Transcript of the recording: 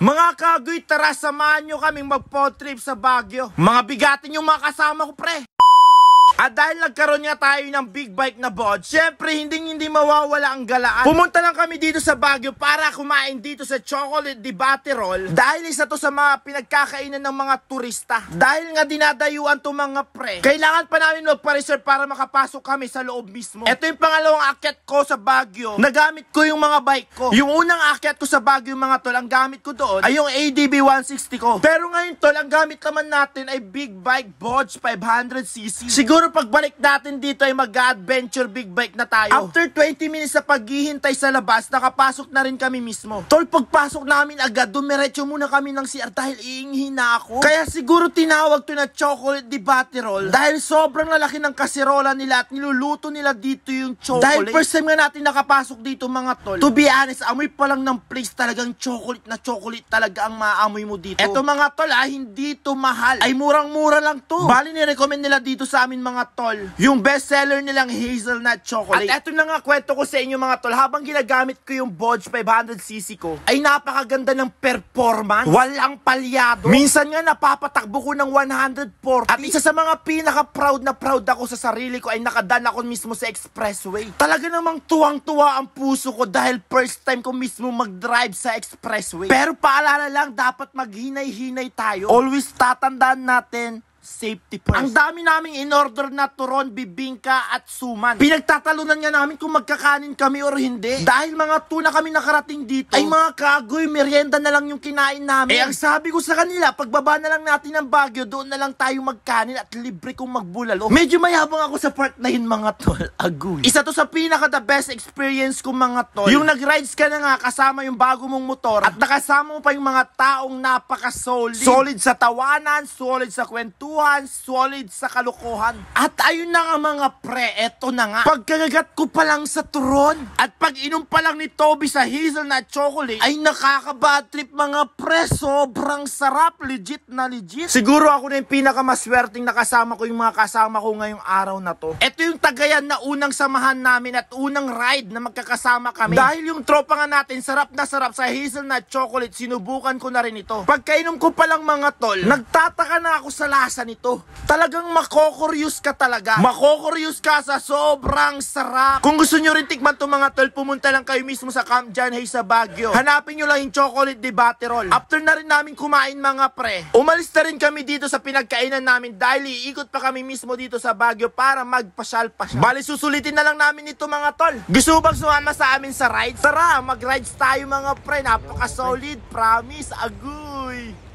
Mga kagoy, tara samahan nyo kaming magpo trip sa Baguio. Mga bigatin yung mga kasama ko pre. At dahil nagkaroon nga tayo ng big bike na bod, syempre hindi hindi mawawala ang galaan. Pumunta lang kami dito sa Baguio para kumain dito sa Chocolate di Baterol dahil isa to sa mga pinagkakainan ng mga turista. Dahil nga dinadayuan to mga pre, kailangan pa namin magpa-reserve para makapasok kami sa loob mismo. Ito yung pangalawang akyat ko sa Baguio. Nagamit ko yung mga bike ko. Yung unang akyat ko sa Baguio mga tol, ang gamit ko doon ay yung ADB 160 ko. Pero ngayon tol, ang gamit naman natin ay big bike Bodge 500cc. Siguro Siguro pagbalik natin dito ay mag-adventure big bike na tayo. After 20 minutes sa paghihintay sa labas, nakapasok na rin kami mismo. Tol, pagpasok namin agad, dumiretso muna kami ng CR dahil iinghi na ako. Kaya siguro tinawag to na chocolate di roll dahil sobrang lalaki ng kaserola nila at niluluto nila dito yung chocolate. Dahil first time nga natin nakapasok dito mga tol. To be honest, amoy pa lang ng place talagang chocolate na chocolate talaga ang maamoy mo dito. Eto mga tol ah, hindi to mahal. Ay murang-mura lang to. Bali ni recommend nila dito sa amin mga mga tol, yung bestseller nilang hazelnut chocolate. At eto na nga kwento ko sa inyo mga tol, habang ginagamit ko yung Bodge 500cc ko, ay napakaganda ng performance. Walang palyado. Minsan nga napapatakbo ko ng 140. At isa sa mga pinaka-proud na proud ako sa sarili ko ay nakadan ako mismo sa expressway. Talaga namang tuwang-tuwa ang puso ko dahil first time ko mismo mag-drive sa expressway. Pero paalala lang, dapat maghinay-hinay tayo. Always tatandaan natin Safety first. Ang dami naming in-order na turon, bibingka at suman. Pinagtatalunan nga namin kung magkakanin kami or hindi. Dahil mga na kami nakarating dito, ay mga kagoy, merienda na lang yung kinain namin. Eh ang sabi ko sa kanila, pagbaba na lang natin ng Baguio, doon na lang tayo magkanin at libre kong magbulalo. Medyo mayabang ako sa part na yun mga tol. Agoy. Isa to sa pinaka the best experience ko mga tol. Yung nag-rides ka na nga kasama yung bago mong motor at nakasama mo pa yung mga taong napaka-solid. Solid sa tawanan, solid sa kwento kwentuhan, solid sa kalokohan. At ayun na nga mga pre, eto na nga. Pagkagagat ko pa lang sa turon at pag inom pa lang ni Toby sa hazelnut chocolate ay nakakabatrip mga pre, sobrang sarap, legit na legit. Siguro ako na yung pinakamaswerteng nakasama ko yung mga kasama ko ngayong araw na to. Eto yung tagayan na unang samahan namin at unang ride na magkakasama kami. Dahil yung tropa nga natin sarap na sarap sa hazelnut chocolate, sinubukan ko na rin ito. Pagkainom ko pa lang mga tol, nagtataka na ako sa lasa lasa nito. Talagang makokuryus ka talaga. Makokuryus ka sa sobrang sarap. Kung gusto nyo rin tikman to mga tol, pumunta lang kayo mismo sa Camp John Hay sa Baguio. Hanapin nyo lang yung chocolate de Baterol. After na rin namin kumain mga pre, umalis na rin kami dito sa pinagkainan namin dahil iikot pa kami mismo dito sa Baguio para magpasyal-pasyal. Bali susulitin na lang namin ito mga tol. Gusto bang sumama sa amin sa rides? Tara, mag-rides tayo mga pre. Napaka-solid. Promise. Agoy.